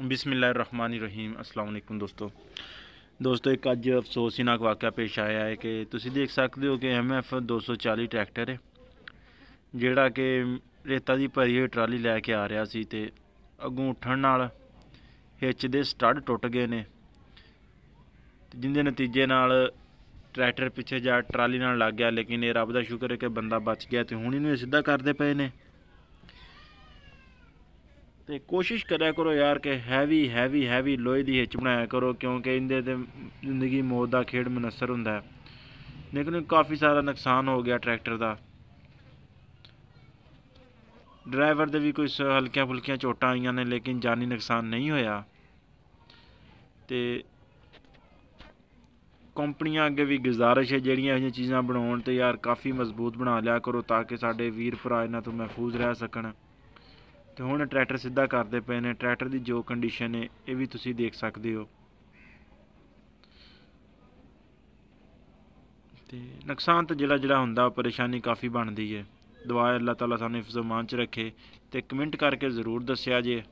ਰਹੀਮ ਅਸਲਾਮੁ ਅਲੈਕੁਮ ਦੋਸਤੋ ਦੋਸਤੋ ਇੱਕ ਅੱਜ ਅਫਸੋਸਨਾਕ ਵਾਕਿਆ ਪੇਸ਼ ਆਇਆ ਹੈ ਕਿ ਤੁਸੀਂ ਦੇਖ ਸਕਦੇ ਹੋ ਕਿ ਐਮਐਫ 240 ਟਰੈਕਟਰ ਹੈ ਜਿਹੜਾ ਕਿ ਰੇਤਾ ਦੀ ਭਰੀ ਹੋਈ ਟਰਾਲੀ ਲੈ ਕੇ ਆ ਰਿਹਾ ਸੀ ਤੇ ਅਗੋਂ ਉੱਠਣ ਨਾਲ ਹਿੱਚ ਦੇ ਸਟੱਡ ਟੁੱਟ ਗਏ ਨੇ ਤੇ ਜਿੰਦੇ ਨਤੀਜੇ ਨਾਲ ਟਰੈਕਟਰ ਪਿੱਛੇ ਜਾ ਟਰਾਲੀ ਨਾਲ ਲੱਗ ਗਿਆ ਲੇਕਿਨ ਇਹ ਰੱਬ ਦਾ ਸ਼ੁਕਰ ਹੈ ਕਿ ਬੰਦਾ ਬਚ ਗਿਆ ਤੇ ਹੁਣ ਇਹਨੂੰ ਸਿੱਧਾ ਕਰਦੇ ਪਏ ਨੇ ਤੇ ਕੋਸ਼ਿਸ਼ ਕਰਿਆ ਕਰੋ ਯਾਰ ਕਿ ਹੈਵੀ ਹੈਵੀ ਹੈਵੀ ਲੋਹੇ ਦੀ ਹਿੱਚ ਬਣਾਇਆ ਕਰੋ ਕਿਉਂਕਿ ਇਹਦੇ ਤੇ ਜ਼ਿੰਦਗੀ ਮੌਤ ਦਾ ਖੇਡ ਮਨਸਰ ਹੁੰਦਾ ਹੈ ਲੇਕਿਨ ਕਾਫੀ ਸਾਰਾ ਨੁਕਸਾਨ ਹੋ ਗਿਆ ਟਰੈਕਟਰ ਦਾ ਡਰਾਈਵਰ ਦੇ ਵੀ ਕੋਈ ਹਲਕੀਆਂ ਫੁਲਕੀਆਂ ਚੋਟਾਂ ਆਈਆਂ ਨੇ ਲੇਕਿਨ ਜਾਨੀ ਨੁਕਸਾਨ ਨਹੀਂ ਹੋਇਆ ਤੇ ਕੰਪਨੀਆਂ ਅੱਗੇ ਵੀ ਗੁਜ਼ਾਰਿਸ਼ ਹੈ ਜਿਹੜੀਆਂ ਇਹ ਚੀਜ਼ਾਂ ਬਣਾਉਣ ਤੇ ਯਾਰ ਕਾਫੀ ਮਜ਼ਬੂਤ ਬਣਾ ਲਿਆ ਕਰੋ ਤਾਂ ਕਿ ਸਾਡੇ ਵੀਰ ਭਰਾ ਇਹਨਾਂ ਤੋਂ ਮਹਿਫੂਜ਼ ਰਹਿ ਸਕਣ ਤੇ ਹੁਣ ਟਰੈਕਟਰ ਸਿੱਧਾ ਕਰਦੇ ਪਏ ਨੇ ਟਰੈਕਟਰ ਦੀ ਜੋ ਕੰਡੀਸ਼ਨ ਹੈ ਇਹ ਵੀ ਤੁਸੀਂ ਦੇਖ ਸਕਦੇ ਹੋ ਤੇ ਨੁਕਸਾਨ ਤਾਂ ਜਿਹੜਾ ਜਿਹੜਾ ਹੁੰਦਾ ਪਰੇਸ਼ਾਨੀ ਕਾਫੀ ਬਣਦੀ ਹੈ ਦੁਆ ਅੱਲਾਹ ਤਾਲਾ ਸਾਨੂੰ ਇਫਜ਼ਮਾਨ ਚ ਰੱਖੇ ਤੇ ਕਮੈਂਟ ਕਰਕੇ ਜ਼ਰੂਰ ਦੱਸਿਆ ਜੇ